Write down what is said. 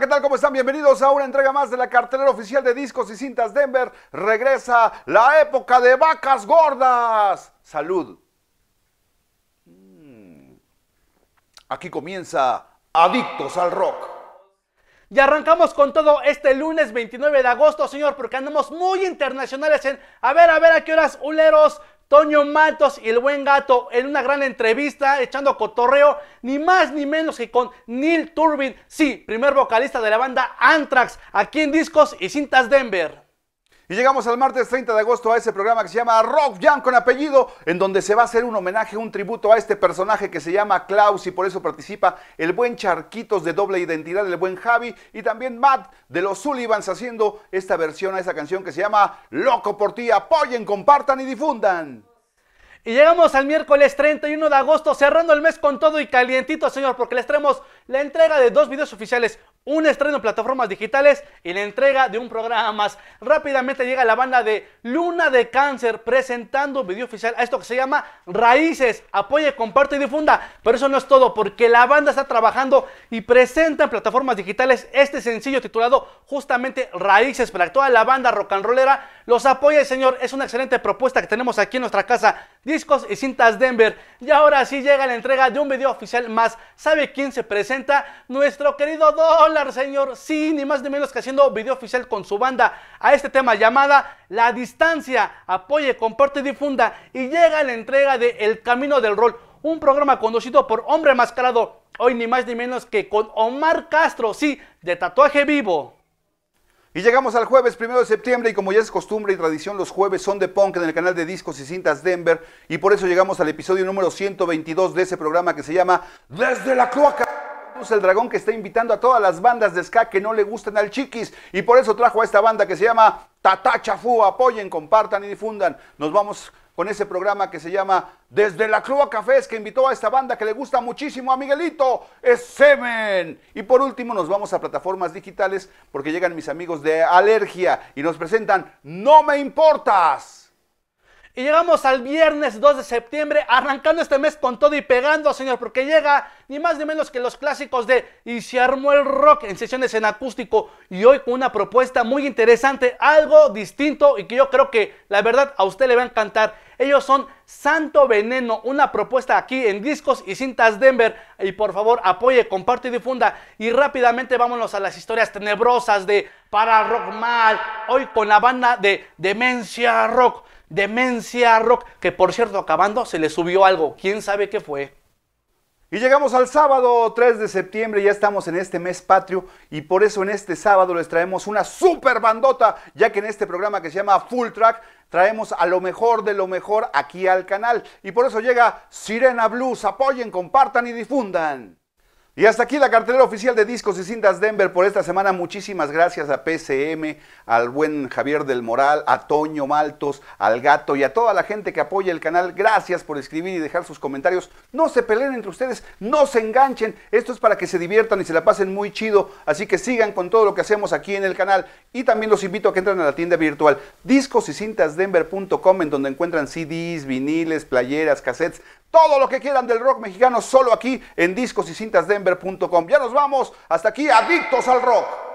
¿qué tal? ¿Cómo están? Bienvenidos a una entrega más de la cartelera oficial de discos y cintas Denver. Regresa la época de vacas gordas. Salud. Mm. Aquí comienza Adictos al Rock. Y arrancamos con todo este lunes 29 de agosto, señor, porque andamos muy internacionales en... A ver, a ver, ¿a qué horas, uleros? Toño Matos y el buen gato en una gran entrevista echando cotorreo, ni más ni menos que con Neil Turbin, sí, primer vocalista de la banda Anthrax, aquí en discos y cintas Denver. Y llegamos al martes 30 de agosto a ese programa que se llama Rock Jam con apellido, en donde se va a hacer un homenaje, un tributo a este personaje que se llama Klaus y por eso participa el buen Charquitos de doble identidad, el buen Javi y también Matt de los Sullivans haciendo esta versión a esa canción que se llama Loco por ti. Apoyen, compartan y difundan. Y llegamos al miércoles 31 de agosto, cerrando el mes con todo y calientito, señor, porque les traemos la entrega de dos videos oficiales, un estreno en plataformas digitales y la entrega de un programa más. Rápidamente llega la banda de Luna de Cáncer presentando video oficial a esto que se llama Raíces. Apoye, comparte y difunda. Pero eso no es todo, porque la banda está trabajando y presenta en plataformas digitales este sencillo titulado justamente Raíces para toda la banda rock and rollera los apoye, señor. Es una excelente propuesta que tenemos aquí en nuestra casa. Discos y cintas Denver. Y ahora sí llega la entrega de un video oficial más. ¿Sabe quién se presenta? Nuestro querido dólar, señor. Sí, ni más ni menos que haciendo video oficial con su banda a este tema llamada La Distancia. Apoye, comparte y difunda. Y llega la entrega de El Camino del Rol, un programa conducido por Hombre Mascarado. Hoy ni más ni menos que con Omar Castro, sí, de tatuaje vivo. Y llegamos al jueves primero de septiembre y como ya es costumbre y tradición, los jueves son de punk en el canal de discos y cintas Denver y por eso llegamos al episodio número 122 de ese programa que se llama Desde la cloaca. El dragón que está invitando a todas las bandas de ska que no le gustan al chiquis y por eso trajo a esta banda que se llama Tata Apoyen, compartan y difundan. Nos vamos con ese programa que se llama Desde la crua Cafés, que invitó a esta banda que le gusta muchísimo a Miguelito, es Semen. Y por último nos vamos a plataformas digitales porque llegan mis amigos de Alergia y nos presentan No me importas. Y llegamos al viernes 2 de septiembre, arrancando este mes con todo y pegando, señor, porque llega ni más ni menos que los clásicos de Y se armó el rock en sesiones en acústico y hoy con una propuesta muy interesante, algo distinto y que yo creo que la verdad a usted le va a encantar. Ellos son Santo Veneno, una propuesta aquí en discos y cintas Denver. Y por favor, apoye, comparte y difunda. Y rápidamente vámonos a las historias tenebrosas de Para Rock Mal, hoy con la banda de Demencia Rock. Demencia Rock, que por cierto, acabando, se le subió algo. ¿Quién sabe qué fue? Y llegamos al sábado 3 de septiembre, ya estamos en este mes patrio y por eso en este sábado les traemos una super bandota, ya que en este programa que se llama Full Track traemos a lo mejor de lo mejor aquí al canal y por eso llega Sirena Blues, apoyen, compartan y difundan. Y hasta aquí la cartelera oficial de discos y cintas Denver por esta semana. Muchísimas gracias a PCM, al buen Javier del Moral, a Toño Maltos, al gato y a toda la gente que apoya el canal. Gracias por escribir y dejar sus comentarios. No se peleen entre ustedes, no se enganchen. Esto es para que se diviertan y se la pasen muy chido. Así que sigan con todo lo que hacemos aquí en el canal. Y también los invito a que entren a la tienda virtual discos y cintas en donde encuentran CDs, viniles, playeras, cassettes, todo lo que quieran del rock mexicano solo aquí en discos y cintas Ya nos vamos, hasta aquí, adictos al rock.